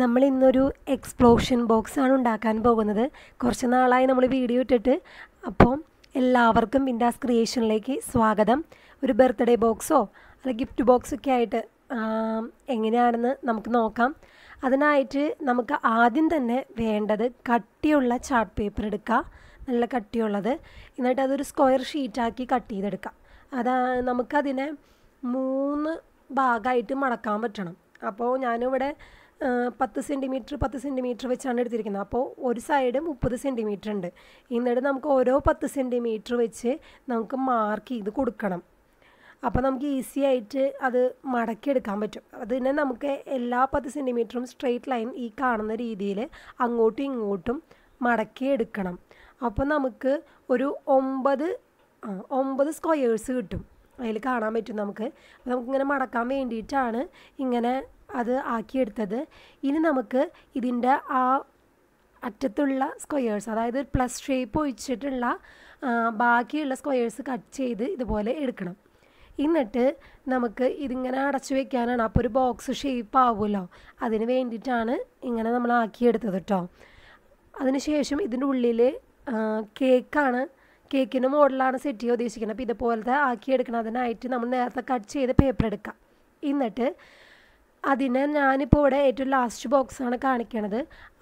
നമ്മൾ ഇന്നൊരു explosion box ആണ് ഉണ്ടാക്കാൻ പോകുന്നത് കുറച്ച് നാളായി നമ്മൾ വീഡിയോ ഇട്ടിട്ട് അപ്പോൾ എല്ലാവർക്കും ബിൻഡാസ് ക്രിയേഷനിലേക്ക് സ്വാഗതം ഒരു ബർത്ത്ഡേ ബോക്സോ അല്ല ഗിഫ്റ്റ് ബോക്സൊക്കെ ആയിട്ട് എങ്ങനെയാണെന്ന് നമുക്ക് നോക്കാം അതിനായിട്ട് നമുക്ക് ആദ്യം തന്നെ വേണ്ടത് കട്ടിയുള്ള ചാർട്ട് പേപ്പർ എടുക്കുക നല്ല കട്ടിയുള്ളത് എന്നിട്ട് അതൊരു സ്ക്വയർ ഷീറ്റാക്കി കട്ട് ചെയ്തെടുക്കുക അതാ നമുക്കതിനെ മൂന്ന് ഭാഗമായിട്ട് മടക്കാൻ പറ്റണം അപ്പോൾ ഞാനിവിടെ പത്ത് സെൻറ്റിമീറ്റർ പത്ത് സെൻറ്റിമീറ്റർ വെച്ചാണ് എടുത്തിരിക്കുന്നത് അപ്പോൾ ഒരു സൈഡ് മുപ്പത് സെൻറ്റിമീറ്റർ ഉണ്ട് എന്നിട്ട് നമുക്ക് ഓരോ പത്ത് സെൻറ്റിമീറ്റർ വെച്ച് നമുക്ക് മാർക്ക് ചെയ്ത് കൊടുക്കണം അപ്പോൾ നമുക്ക് ഈസി ആയിട്ട് അത് മടക്കിയെടുക്കാൻ പറ്റും അതിനെ നമുക്ക് എല്ലാ പത്ത് സെൻറ്റിമീറ്ററും സ്ട്രെയിറ്റ് ലൈൻ ഈ കാണുന്ന രീതിയിൽ അങ്ങോട്ടും ഇങ്ങോട്ടും മടക്കിയെടുക്കണം അപ്പോൾ നമുക്ക് ഒരു ഒമ്പത് ഒമ്പത് സ്ക്വയേഴ്സ് കിട്ടും അതിൽ കാണാൻ പറ്റും നമുക്ക് അപ്പോൾ നമുക്കിങ്ങനെ മടക്കാൻ വേണ്ടിയിട്ടാണ് ഇങ്ങനെ അത് ആക്കിയെടുത്തത് ഇനി നമുക്ക് ഇതിൻ്റെ ആ അറ്റത്തുള്ള സ്ക്വയേഴ്സ് അതായത് ഒരു പ്ലസ് ഷേപ്പ് ഒഴിച്ചിട്ടുള്ള ബാക്കിയുള്ള സ്ക്വയേഴ്സ് കട്ട് ചെയ്ത് ഇതുപോലെ എടുക്കണം എന്നിട്ട് നമുക്ക് ഇതിങ്ങനെ അടച്ചു വെക്കാനാണ് അപ്പോൾ ഒരു ബോക്സ് ഷേപ്പ് ആവുമല്ലോ അതിന് വേണ്ടിയിട്ടാണ് ഇങ്ങനെ നമ്മൾ ആക്കിയെടുത്തത് കേട്ടോ അതിനുശേഷം ഇതിൻ്റെ ഉള്ളിൽ കേക്കാണ് കേക്കിൻ്റെ മോഡലാണ് സെറ്റ് ചെയ്യാൻ ഉദ്ദേശിക്കുന്നത് അപ്പോൾ ഇതുപോലത്തെ ആക്കിയെടുക്കണം അതിനായിട്ട് നമ്മൾ നേരത്തെ കട്ട് ചെയ്ത് പേപ്പർ എടുക്കാം എന്നിട്ട് അതിന് ഞാനിപ്പോൾ ഇവിടെ ഏറ്റവും ലാസ്റ്റ് ബോക്സാണ് കാണിക്കണത്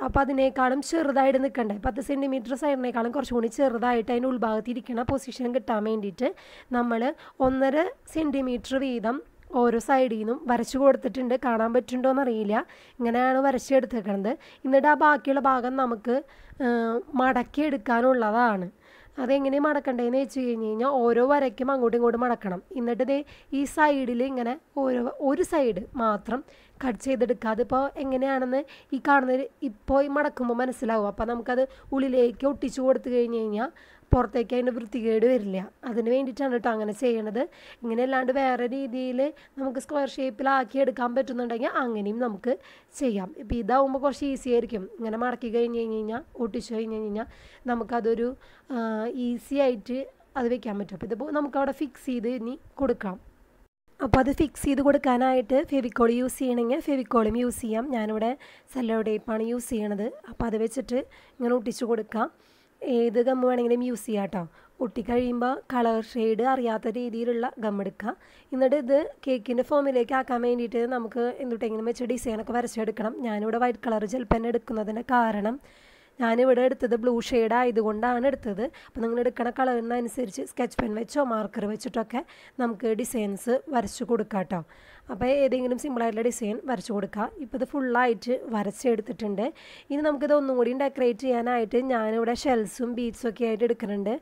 അപ്പോൾ അതിനേക്കാളും ചെറുതായിട്ട് നിൽക്കണ്ടേ പത്ത് സെൻറ്റിമീറ്റർ സൈഡിനേക്കാളും കുറച്ചും കൂടി ചെറുതായിട്ട് അതിൻ്റെ ഉൾഭാഗത്തിരിക്കണ പൊസിഷൻ കിട്ടാൻ വേണ്ടിയിട്ട് നമ്മൾ ഒന്നര സെൻറ്റിമീറ്റർ വീതം ഓരോ സൈഡിൽ നിന്നും വരച്ച് കൊടുത്തിട്ടുണ്ട് കാണാൻ പറ്റുന്നുണ്ടോ എന്നറിയില്ല ഇങ്ങനെയാണ് വരച്ചെടുത്തേക്കുന്നത് എന്നിട്ട് ആ ബാക്കിയുള്ള ഭാഗം നമുക്ക് മടക്കി എടുക്കാനുള്ളതാണ് അതെങ്ങനെ മടക്കണ്ടേന്ന് വെച്ച് കഴിഞ്ഞ് കഴിഞ്ഞാൽ ഓരോ വരയ്ക്കും അങ്ങോട്ടും ഇങ്ങോട്ടും മടക്കണം എന്നിട്ട് ദേ ഈ സൈഡിൽ ഇങ്ങനെ ഓരോ ഒരു സൈഡ് മാത്രം കട്ട് ചെയ്തെടുക്കുക അതിപ്പോൾ എങ്ങനെയാണെന്ന് ഈ കാണുന്നത് ഇപ്പോൾ മടക്കുമ്പോൾ മനസ്സിലാവും അപ്പോൾ നമുക്കത് ഉള്ളിലേക്ക് ഒട്ടിച്ചു കൊടുത്തു കഴിഞ്ഞ് കഴിഞ്ഞാൽ പുറത്തേക്ക് അതിൻ്റെ വൃത്തികേട് വരില്ല അതിന് വേണ്ടിയിട്ടാണ് കേട്ടോ അങ്ങനെ ചെയ്യണത് ഇങ്ങനെ അല്ലാണ്ട് വേറെ രീതിയിൽ നമുക്ക് സ്ക്വയർ ഷേപ്പിലാക്കി എടുക്കാൻ പറ്റുന്നുണ്ടെങ്കിൽ അങ്ങനെയും നമുക്ക് ചെയ്യാം ഇപ്പോൾ ഇതാവുമ്പോൾ കുറച്ച് ഈസി ആയിരിക്കും ഇങ്ങനെ മടക്കി കഴിഞ്ഞ് കഴിഞ്ഞ് കഴിഞ്ഞാൽ ഒട്ടിച്ചു കഴിഞ്ഞ് കഴിഞ്ഞാൽ നമുക്കതൊരു ഈസി ആയിട്ട് അത് വെക്കാൻ പറ്റും അപ്പോൾ ഇതിപ്പോൾ നമുക്കവിടെ ഫിക്സ് ചെയ്ത് ഇനി കൊടുക്കാം അപ്പോൾ അത് ഫിക്സ് ചെയ്ത് കൊടുക്കാനായിട്ട് ഫെവിക്കോൾ യൂസ് ചെയ്യണമെങ്കിൽ ഫെവിക്കോളും യൂസ് ചെയ്യാം ഞാനിവിടെ സെല്ലോ ടേപ്പാണ് യൂസ് ചെയ്യണത് അപ്പോൾ അത് വെച്ചിട്ട് ഇങ്ങനെ ഒട്ടിച്ചു കൊടുക്കാം ഏത് ഗം വേണമെങ്കിലും യൂസ് ചെയ്യാം കേട്ടോ ഒട്ടിക്കഴിയുമ്പോൾ കളർ ഷെയ്ഡ് അറിയാത്ത രീതിയിലുള്ള ഗം എടുക്കുക എന്നിട്ട് ഇത് കേക്കിൻ്റെ ഫോമിലേക്ക് ആക്കാൻ വേണ്ടിയിട്ട് നമുക്ക് എന്തുട്ടെങ്കിലും വെച്ച് ഡിസൈനൊക്കെ വരച്ചെടുക്കണം ഞാനിവിടെ വൈറ്റ് കളർ പെൻ എടുക്കുന്നതിൻ്റെ കാരണം ഞാനിവിടെ എടുത്തത് ബ്ലൂ ഷെയ്ഡ് ആയതുകൊണ്ടാണ് എടുത്തത് അപ്പോൾ നിങ്ങൾ എടുക്കണ കളറിനനുസരിച്ച് സ്കെച്ച് പെൻ വെച്ചോ മാർക്കർ വെച്ചിട്ടൊക്കെ നമുക്ക് ഡിസൈൻസ് വരച്ചു കൊടുക്കാം കേട്ടോ അപ്പോൾ ഏതെങ്കിലും സിമ്പിളായിട്ടുള്ള ഡിസൈൻ വരച്ചു കൊടുക്കുക ഇപ്പോൾ ഇത് ഫുള്ളായിട്ട് വരച്ചെടുത്തിട്ടുണ്ട് ഇനി നമുക്കിത് ഒന്നും കൂടി ഡെക്കറേറ്റ് ചെയ്യാനായിട്ട് ഞാനിവിടെ ഷെൽസും ബീഡ്സും ഒക്കെ ആയിട്ട് എടുക്കുന്നുണ്ട്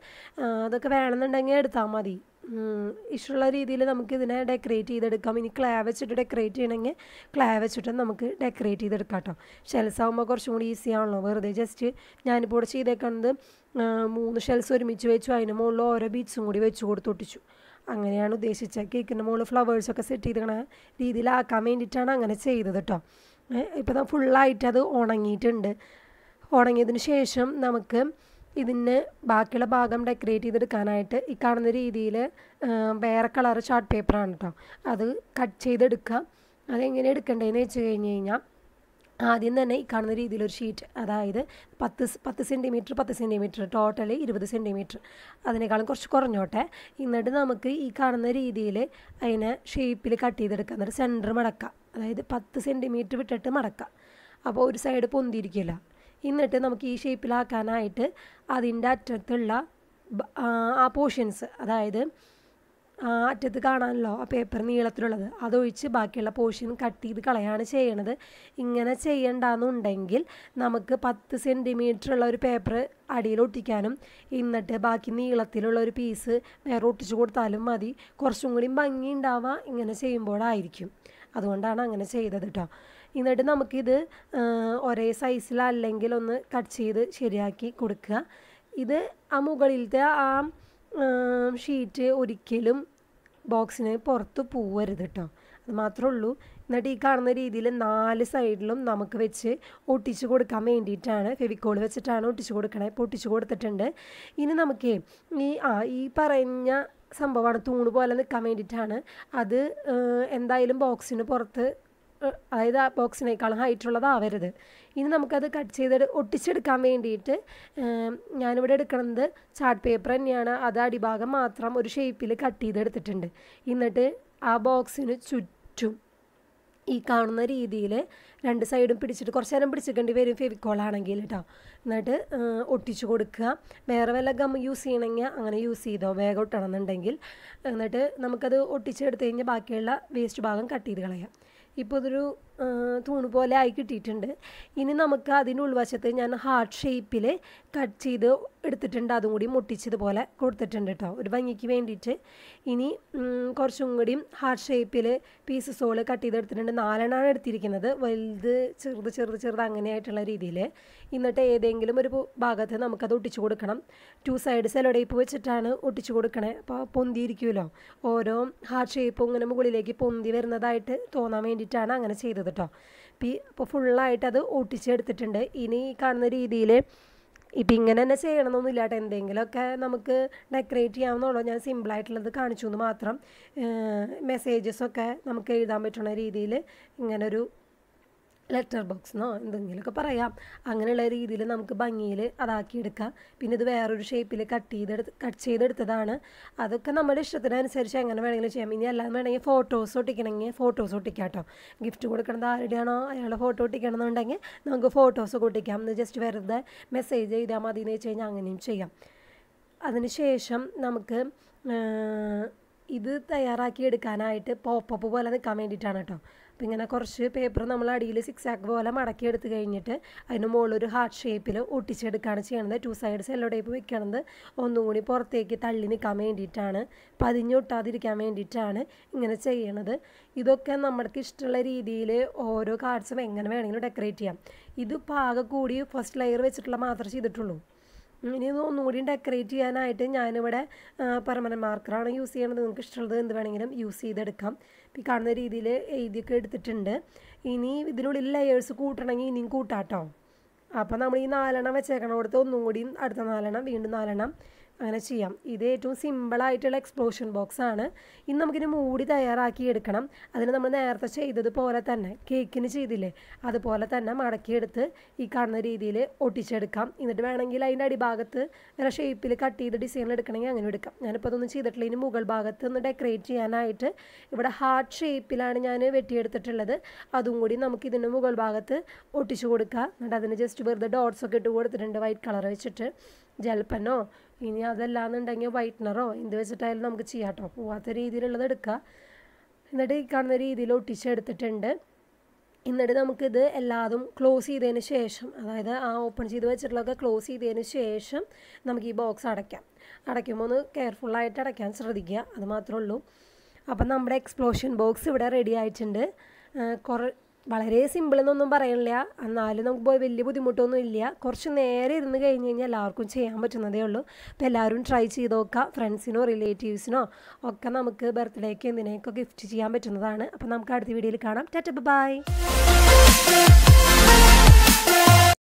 അതൊക്കെ വേണമെന്നുണ്ടെങ്കിൽ എടുത്താൽ മതി ഇഷ്ടമുള്ള രീതിയിൽ നമുക്ക് ഇതിനെ ഡെക്കറേറ്റ് ചെയ്തെടുക്കാം ഇനി ക്ലേ വെച്ചിട്ട് ഡെക്കറേറ്റ് ചെയ്യണമെങ്കിൽ ക്ലേ വെച്ചിട്ട് നമുക്ക് ഡെക്കറേറ്റ് ചെയ്തെടുക്കാം കേട്ടോ ഷെൽസ് ആകുമ്പോൾ കുറച്ചും കൂടി ഈസി ആണല്ലോ വെറുതെ ജസ്റ്റ് ഞാനിപ്പോൾ ഇവിടെ ചെയ്തേക്കുന്നത് മൂന്ന് ഷെൽസ് ഒരുമിച്ച് വെച്ചു അതിന് മുകളിൽ ഓരോ ബീച്ചും കൂടി വെച്ച് കൊടുത്ത് ഒട്ടിച്ചു അങ്ങനെയാണ് ഉദ്ദേശിച്ച കേക്കിൻ്റെ മുകളിൽ ഫ്ലവേഴ്സൊക്കെ സെറ്റ് ചെയ്തിരിക്കണ രീതിയിലാക്കാൻ വേണ്ടിയിട്ടാണ് അങ്ങനെ ചെയ്തത് കേട്ടോ ഇപ്പോൾ ഫുള്ളായിട്ട് അത് ഉണങ്ങിയിട്ടുണ്ട് ഉണങ്ങിയതിന് ശേഷം നമുക്ക് ഇതിന് ബാക്കിയുള്ള ഭാഗം ഡെക്കറേറ്റ് ചെയ്തെടുക്കാനായിട്ട് ഈ കാണുന്ന രീതിയിൽ വേറെ കളർ ഷാർട്ട് പേപ്പറാണ് കേട്ടോ അത് കട്ട് ചെയ്തെടുക്കുക അതെങ്ങനെ എടുക്കേണ്ടതെന്ന് വെച്ച് കഴിഞ്ഞ് കഴിഞ്ഞാൽ ആദ്യം തന്നെ ഈ കാണുന്ന രീതിയിലൊരു ഷീറ്റ് അതായത് പത്ത് പത്ത് സെൻറ്റിമീറ്റർ പത്ത് സെൻറ്റിമീറ്റർ ടോട്ടലി ഇരുപത് സെൻറ്റിമീറ്റർ അതിനേക്കാളും കുറച്ച് കുറഞ്ഞോട്ടെ എന്നിട്ട് നമുക്ക് ഈ കാണുന്ന രീതിയിൽ അതിനെ ഷേപ്പിൽ കട്ട് ചെയ്തെടുക്കാം എന്നിട്ട് സെൻറ്റർ മടക്കുക അതായത് പത്ത് സെൻറ്റിമീറ്റർ വിട്ടിട്ട് മടക്കുക അപ്പോൾ ഒരു സൈഡ് പൊന്തിയിരിക്കില്ല എന്നിട്ട് നമുക്ക് ഈ ഷേപ്പിലാക്കാനായിട്ട് അതിൻ്റെ അറ്റത്തുള്ള ആ പോർഷൻസ് അതായത് ആ അറ്റത്ത് കാണാനല്ലോ ആ പേപ്പർ നീളത്തിലുള്ളത് അതൊഴിച്ച് ബാക്കിയുള്ള പോർഷൻ കട്ട് ചെയ്ത് കളയാണ് ചെയ്യണത് ഇങ്ങനെ ചെയ്യണ്ടെന്നുണ്ടെങ്കിൽ നമുക്ക് പത്ത് ഉള്ള ഒരു പേപ്പർ അടിയിൽ ഒട്ടിക്കാനും എന്നിട്ട് ബാക്കി നീളത്തിലുള്ള ഒരു പീസ് വേറെ ഒട്ടിച്ചു കൊടുത്താലും മതി കുറച്ചും കൂടി ഭംഗി ഉണ്ടാവുക ഇങ്ങനെ ചെയ്യുമ്പോഴായിരിക്കും അതുകൊണ്ടാണ് അങ്ങനെ ചെയ്തത് കേട്ടോ എന്നിട്ട് നമുക്കിത് ഒരേ സൈസിലല്ലെങ്കിൽ ഒന്ന് കട്ട് ചെയ്ത് ശരിയാക്കി കൊടുക്കുക ഇത് ആ മുകളിലത്തെ ആ ഷീറ്റ് ഒരിക്കലും ബോക്സിന് പുറത്ത് പോവരുത് കേട്ടോ അത് മാത്രമേ ഉള്ളൂ എന്നിട്ട് ഈ കാണുന്ന രീതിയിൽ നാല് സൈഡിലും നമുക്ക് വെച്ച് ഒട്ടിച്ച് കൊടുക്കാൻ വേണ്ടിയിട്ടാണ് ഫെവിക്കോൾ വെച്ചിട്ടാണ് ഒട്ടിച്ച് കൊടുക്കണേ ഇപ്പോൾ ഒട്ടിച്ച് കൊടുത്തിട്ടുണ്ട് ഇനി നമുക്ക് ഈ ആ ഈ പറഞ്ഞ സംഭവമാണ് തൂണ് പോലെ നിൽക്കാൻ വേണ്ടിയിട്ടാണ് അത് എന്തായാലും ബോക്സിന് പുറത്ത് അതായത് ആ ബോക്സിനേക്കാളും ഹൈറ്റുള്ളതാവരുത് ഇനി നമുക്കത് കട്ട് ചെയ്ത് ഒട്ടിച്ചെടുക്കാൻ വേണ്ടിയിട്ട് ഞാനിവിടെ എടുക്കുന്നത് ചാർട്ട് പേപ്പർ തന്നെയാണ് അത് അടിഭാഗം മാത്രം ഒരു ഷേപ്പിൽ കട്ട് ചെയ്തെടുത്തിട്ടുണ്ട് എന്നിട്ട് ആ ബോക്സിന് ചുറ്റും ഈ കാണുന്ന രീതിയിൽ രണ്ട് സൈഡും പിടിച്ചിട്ട് കുറച്ച് നേരം പിടിച്ചിക്കേണ്ടി വരും ഫെവിക്കോളാണെങ്കിൽ കേട്ടോ എന്നിട്ട് ഒട്ടിച്ചു കൊടുക്കുക വേറെ വല്ല ഗം യൂസ് ചെയ്യണമെങ്കിൽ അങ്ങനെ യൂസ് ചെയ്തോ വേഗം ഒട്ടണമെന്നുണ്ടെങ്കിൽ എന്നിട്ട് നമുക്കത് ഒട്ടിച്ചെടുത്ത് കഴിഞ്ഞാൽ ബാക്കിയുള്ള വേസ്റ്റ് ഭാഗം കട്ട് ചെയ്ത് കളയാം Y podré. തൂണ് പോലെ ആയി കിട്ടിയിട്ടുണ്ട് ഇനി നമുക്ക് അതിൻ്റെ ഉൾവശത്ത് ഞാൻ ഹാർട്ട് ഷേപ്പിൽ കട്ട് ചെയ്ത് എടുത്തിട്ടുണ്ട് അതും കൂടി മുട്ടിച്ചതുപോലെ കൊടുത്തിട്ടുണ്ട് കേട്ടോ ഒരു ഭംഗിക്ക് വേണ്ടിയിട്ട് ഇനി കുറച്ചും കൂടിയും ഹാർട്ട് ഷേപ്പിൽ പീസസോൾ കട്ട് ചെയ്ത് എടുത്തിട്ടുണ്ട് നാലെണ്ണമാണ് എടുത്തിരിക്കുന്നത് വലുത് ചെറുത് ചെറുത് ചെറുത് അങ്ങനെയായിട്ടുള്ള രീതിയിൽ എന്നിട്ട് ഏതെങ്കിലും ഒരു ഭാഗത്ത് നമുക്കത് ഒട്ടിച്ചു കൊടുക്കണം ടു സൈഡ് സെലോ വെച്ചിട്ടാണ് ഒട്ടിച്ചു കൊടുക്കണേ അപ്പോൾ പൊന്തിയിരിക്കുമല്ലോ ഓരോ ഹാർട്ട് ഷേപ്പും ഇങ്ങനെ മുകളിലേക്ക് പൊന്തി വരുന്നതായിട്ട് തോന്നാൻ വേണ്ടിയിട്ടാണ് അങ്ങനെ ചെയ്തത് കൊടുത്തത് കേട്ടോ ഇപ്പോൾ ഫുള്ളായിട്ട് അത് ഒട്ടിച്ചെടുത്തിട്ടുണ്ട് ഇനി കാണുന്ന രീതിയിൽ ഇപ്പം ഇങ്ങനെ തന്നെ ചെയ്യണമെന്നൊന്നുമില്ല കേട്ടോ എന്തെങ്കിലുമൊക്കെ നമുക്ക് ഡെക്കറേറ്റ് ചെയ്യാമെന്നുള്ളൂ ഞാൻ സിമ്പിളായിട്ടുള്ളത് കാണിച്ചു എന്ന് മാത്രം മെസ്സേജസൊക്കെ നമുക്ക് എഴുതാൻ പറ്റുന്ന രീതിയിൽ ഇങ്ങനൊരു ലെറ്റർ ബോക്സ് എന്നോ എന്തെങ്കിലുമൊക്കെ പറയാം അങ്ങനെയുള്ള രീതിയിൽ നമുക്ക് ഭംഗിയിൽ അതാക്കിയെടുക്കാം പിന്നെ ഇത് വേറൊരു ഷേപ്പിൽ കട്ട് ചെയ്തെടുത്ത് കട്ട് ചെയ്തെടുത്തതാണ് അതൊക്കെ നമ്മുടെ ഇഷ്ടത്തിനനുസരിച്ച് എങ്ങനെ വേണമെങ്കിലും ചെയ്യാം ഇനി അല്ലാതെ വേണമെങ്കിൽ ഫോട്ടോസ് ഒട്ടിക്കണമെങ്കിൽ ഫോട്ടോസ് ഒട്ടിക്കാം കേട്ടോ ഗിഫ്റ്റ് കൊടുക്കണത് ആരുടെയാണോ അയാളുടെ ഫോട്ടോ എന്നുണ്ടെങ്കിൽ നമുക്ക് ഫോട്ടോസ് ഒട്ടിക്കാം എന്ന് ജസ്റ്റ് വെറുതെ മെസ്സേജ് ചെയ്താൽ മതി എന്ന് വെച്ച് കഴിഞ്ഞാൽ അങ്ങനെയും ചെയ്യാം അതിനുശേഷം നമുക്ക് ഇത് തയ്യാറാക്കിയെടുക്കാനായിട്ട് പോപ്പപ്പ് പോലെ നിൽക്കാൻ വേണ്ടിയിട്ടാണ് കേട്ടോ അപ്പോൾ ഇങ്ങനെ കുറച്ച് പേപ്പർ നമ്മൾ അടിയിൽ സിക്സ് ആക്ക് പോലെ എടുത്ത് കഴിഞ്ഞിട്ട് അതിന് മുകളിൽ ഒരു ഹാർട്ട് ഷേപ്പിൽ ഒട്ടിച്ചെടുക്കുകയാണ് ചെയ്യണത് ടു സൈഡ്സ് എല്ലോ ടേപ്പ് വെക്കണത് ഒന്നുകൂടി പുറത്തേക്ക് തള്ളി നിൽക്കാൻ വേണ്ടിയിട്ടാണ് പതിഞ്ഞൊട്ടാതിരിക്കാൻ വേണ്ടിയിട്ടാണ് ഇങ്ങനെ ചെയ്യണത് ഇതൊക്കെ നമ്മൾക്ക് ഇഷ്ടമുള്ള രീതിയിൽ ഓരോ കാർഡ്സും എങ്ങനെ വേണമെങ്കിലും ഡെക്കറേറ്റ് ചെയ്യാം ഇത് പാകെ കൂടി ഫസ്റ്റ് ലെയർ വെച്ചിട്ടുള്ള മാത്രമേ ചെയ്തിട്ടുള്ളൂ ഇനി ഇത് ഒന്നുകൂടി ഡെക്കറേറ്റ് ചെയ്യാനായിട്ട് ഞാനിവിടെ പെർമനൻറ്റ് മാർക്കറാണ് യൂസ് ചെയ്യണത് നിങ്ങൾക്ക് ഇഷ്ടമുള്ളത് എന്ത് വേണമെങ്കിലും യൂസ് ചെയ്തെടുക്കാം ഈ കാണുന്ന രീതിയിൽ എഴുതിയൊക്കെ എടുത്തിട്ടുണ്ട് ഇനി ഇതിനുള്ളിൽ ലെയേഴ്സ് കൂട്ടണമെങ്കിൽ ഇനിയും കൂട്ടാട്ടോ അപ്പോൾ നമ്മൾ ഈ നാലെണ്ണം വെച്ചേക്കണം കൊടുത്ത് ഒന്നും കൂടി അടുത്ത നാലെണ്ണം വീണ്ടും നാലെണ്ണം അങ്ങനെ ചെയ്യാം ഇത് ഏറ്റവും സിമ്പിളായിട്ടുള്ള എക്സ്പ്ലോഷൻ ബോക്സ് ആണ് ഇനി നമുക്കിത് മൂടി തയ്യാറാക്കി എടുക്കണം അതിന് നമ്മൾ നേരത്തെ ചെയ്തതുപോലെ തന്നെ കേക്കിന് ചെയ്തില്ലേ അതുപോലെ തന്നെ മടക്കിയെടുത്ത് ഈ കാണുന്ന രീതിയിൽ ഒട്ടിച്ചെടുക്കാം എന്നിട്ട് വേണമെങ്കിൽ അതിൻ്റെ അടിഭാഗത്ത് വേറെ ഷേപ്പിൽ കട്ട് ചെയ്ത് ഡിസൈനിൽ എടുക്കണമെങ്കിൽ അങ്ങനെ എടുക്കാം ഞാനിപ്പോൾ അതൊന്നും ചെയ്തിട്ടില്ല ഇനി മുകൾ ഭാഗത്ത് ഒന്ന് ഡെക്കറേറ്റ് ചെയ്യാനായിട്ട് ഇവിടെ ഹാർട്ട് ഷേപ്പിലാണ് ഞാൻ വെട്ടിയെടുത്തിട്ടുള്ളത് അതും കൂടി നമുക്ക് ഇതിൻ്റെ മുകൾ ഭാഗത്ത് ഒട്ടിച്ചു കൊടുക്കാം എന്നിട്ട് അതിന് ജസ്റ്റ് വെറുതെ ഡോട്ട്സൊക്കെ ഇട്ട് കൊടുത്തിട്ടുണ്ട് വൈറ്റ് കളർ വെച്ചിട്ട് ജൽപ്പനോ ഇനി അതല്ലാന്നുണ്ടെങ്കിൽ വൈറ്റ്നറോ എന്ത് വെച്ചിട്ടായാലും നമുക്ക് ചെയ്യാം കേട്ടോ പോവാത്ത രീതിയിലുള്ളത് എടുക്കുക എന്നിട്ട് ഈ കാണുന്ന രീതിയിൽ ഒട്ടിച്ചെടുത്തിട്ടുണ്ട് എന്നിട്ട് നമുക്കിത് എല്ലാതും ക്ലോസ് ചെയ്തതിന് ശേഷം അതായത് ആ ഓപ്പൺ ചെയ്ത് വെച്ചിട്ടുള്ളതൊക്കെ ക്ലോസ് ചെയ്തതിന് ശേഷം നമുക്ക് ഈ ബോക്സ് അടയ്ക്കാം അടയ്ക്കുമ്പോൾ ഒന്ന് കെയർഫുള്ളായിട്ട് അടയ്ക്കാൻ ശ്രദ്ധിക്കുക അത് മാത്രമേ ഉള്ളൂ അപ്പം നമ്മുടെ എക്സ്പ്ലോഷൻ ബോക്സ് ഇവിടെ റെഡി ആയിട്ടുണ്ട് കുറേ വളരെ സിമ്പിൾ എന്നൊന്നും പറയണില്ല എന്നാലും നമുക്ക് പോയി വലിയ ബുദ്ധിമുട്ടൊന്നും ഇല്ല കുറച്ച് നേരെ ഇരുന്ന് കഴിഞ്ഞ് കഴിഞ്ഞാൽ എല്ലാവർക്കും ചെയ്യാൻ പറ്റുന്നതേ ഉള്ളൂ അപ്പോൾ എല്ലാവരും ട്രൈ ചെയ്ത് നോക്കുക ഫ്രണ്ട്സിനോ റിലേറ്റീവ്സിനോ ഒക്കെ നമുക്ക് ബർത്ത്ഡേക്ക് എന്തിനേക്കോ ഗിഫ്റ്റ് ചെയ്യാൻ പറ്റുന്നതാണ് അപ്പോൾ നമുക്ക് അടുത്ത വീഡിയോയിൽ കാണാം ടാറ്റ ബൈ